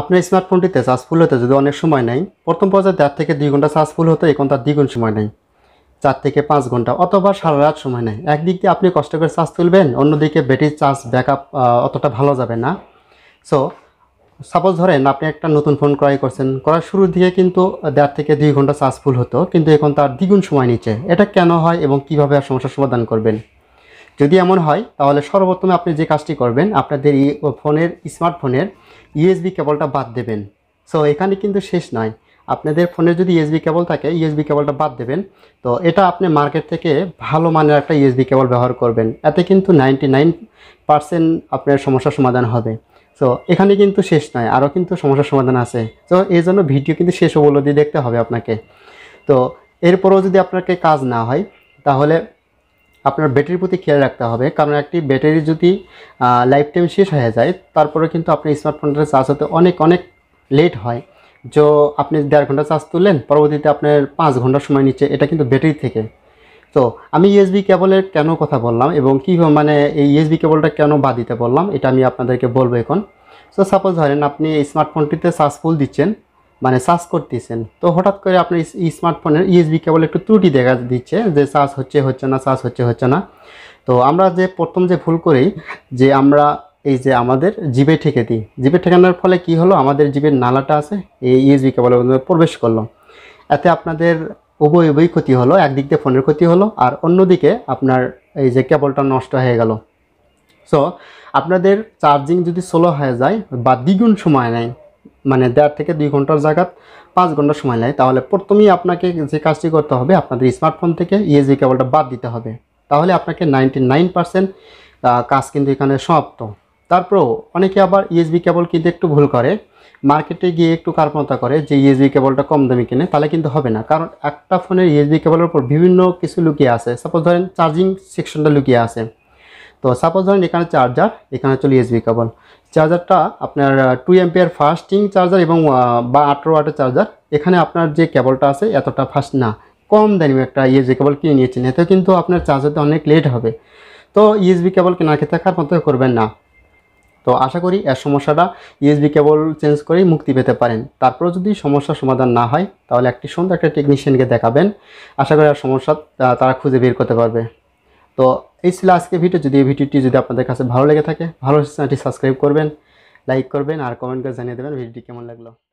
আপনার স্মার্টফোনটিতে চার্জ ফুল হতে যদি অনেক সময় নেয় প্রথম পর্যায়ে দেড় থেকে দুই ঘন্টা চার্জ ফুল হতে এখন তার দ্বিগুণ সময় নেয় চার থেকে পাঁচ ঘন্টা অথবা সারা রাত সময় নেয় একদিক দিয়ে আপনি কষ্ট করে চার্জ তুলবেন অন্যদিকে ব্যাটারি চার্জ ব্যাকআপ অতটা ভালো যাবে না সো সাপোজ ধরেন আপনি একটা নতুন ফোন ক্রয় করছেন করার শুরুর দিকে কিন্তু দেড় থেকে দুই ঘন্টা চার্জ ফুল হতো কিন্তু এখন তার দ্বিগুণ সময় নিচ্ছে এটা কেন হয় এবং কীভাবে সমস্যার সমাধান করবেন যদি এমন হয় তাহলে সর্বপ্রথমে আপনি যে কাজটি করবেন আপনাদের ই ফোনের স্মার্টফোনের ইউএসবি কেবলটা বাদ দেবেন সো এখানে কিন্তু শেষ নয় আপনাদের ফোনে যদি ইউএসবি কেবল থাকে ইউএসবি কেবলটা বাদ দেবেন তো এটা আপনি মার্কেট থেকে ভালো মানের একটা ইউএসবি কেবল ব্যবহার করবেন এতে কিন্তু নাইনটি নাইন পার্সেন্ট আপনার সমস্যার সমাধান হবে সো এখানে কিন্তু শেষ নয় আরও কিন্তু সমস্যার সমাধান আছে তো এই জন্য ভিডিও কিন্তু শেষ অবলব্ধি দেখতে হবে আপনাকে তো এরপরেও যদি আপনাকে কাজ না হয় তাহলে আপনার ব্যাটারির প্রতি খেয়াল রাখতে হবে কারণ একটি ব্যাটারি যদি লাইফ টাইম শেষ হয়ে যায় তারপরে কিন্তু আপনার স্মার্টফোনটা চার্জ হতে অনেক অনেক লেট হয় যে আপনি দেড় ঘন্টা চার্জ তুললেন পরবর্তীতে আপনার পাঁচ ঘন্টা সময় নিচ্ছে এটা কিন্তু ব্যাটারি থেকে তো আমি ইউএসবি কেবলের কেন কথা বললাম এবং কী মানে এই ইউএসবি কেবলটা কেন বাদ দিতে বললাম এটা আমি আপনাদেরকে বলবো এখন সো সাপোজ ধরেন আপনি স্মার্টফোনটিতে চার্জ ফুল দিচ্ছেন মানে সার্চ করতেছেন তো হঠাৎ করে আপনার স্মার্টফোনের ইউএসবি কেবল একটু ত্রুটি দেখা দিচ্ছে যে চার্জ হচ্ছে হচ্ছে না চার্জ হচ্ছে হচ্ছে না তো আমরা যে প্রথম যে ভুল করি যে আমরা এই যে আমাদের জিবে ঠেকে দিই জিবে ঠেকানোর ফলে কি হলো আমাদের জিবের নালাটা আছে এই ইউএসবি কেবলের মধ্যে প্রবেশ করলো এতে আপনাদের উভয় উভয় ক্ষতি হলো একদিক দিয়ে ফোনের ক্ষতি হলো আর অন্যদিকে আপনার এই যে কেবলটা নষ্ট হয়ে গেল সো আপনাদের চার্জিং যদি সোলো হয়ে যায় বা দ্বিগুণ সময় নেয় মানে দেড় থেকে দুই ঘন্টার জায়গাত পাঁচ ঘন্টা সময় নেয় তাহলে প্রথমেই আপনাকে যে কাজটি করতে হবে আপনাদের স্মার্টফোন থেকে ইএসবি কেবলটা বাদ দিতে হবে তাহলে আপনাকে নাইনটি কাজ কিন্তু এখানে সমাপ্ত তারপরেও অনেকে আবার ইএসবি কেবল কিনতে একটু ভুল করে মার্কেটে গিয়ে একটু কার্পণতা করে যে ইএসবি কেবলটা কম দামে কিনে তাহলে কিন্তু হবে না কারণ একটা ফোনের ইএসবি কেবলের উপর বিভিন্ন কিছু লুকিয়ে আছে সাপোজ ধরেন চার্জিং সেকশনটা লুকিয়ে আছে তো সাপোজ ধরেন এখানে চার্জার এখানে হচ্ছে ইউএসবি কেবল চার্জারটা আপনার টু এম্পিয়ার ফাস্টিং চার্জার এবং বা আঠেরো ওয়াটের চার্জার এখানে আপনার যে কেবলটা আছে এতটা ফাস্ট না কম দামি একটা ইউএসবি কেবল কিনে নিয়েছেন এতে কিন্তু আপনার চার্জারটা অনেক লেট হবে তো ইউএসবি কেবল কেনা খেতে খার মতো করবেন না তো আশা করি এর সমস্যাটা ইউএসবি কেবল চেঞ্জ করেই মুক্তি পেতে পারেন তারপরে যদি সমস্যার সমাধান না হয় তাহলে একটি সুন্দর একটা টেকনিশিয়ানকে দেখাবেন আশা করি আর সমস্যা তারা খুঁজে বের করতে পারবে তো এই ছিল আজকে ভিডিও যদি এই ভিডিওটি যদি আপনাদের কাছে ভালো লেগে থাকে ভালো চ্যানেলটি সাবস্ক্রাইব করবেন লাইক করবেন আর কমেন্ট করে জানিয়ে দেবেন ভিডিওটি কেমন লাগলো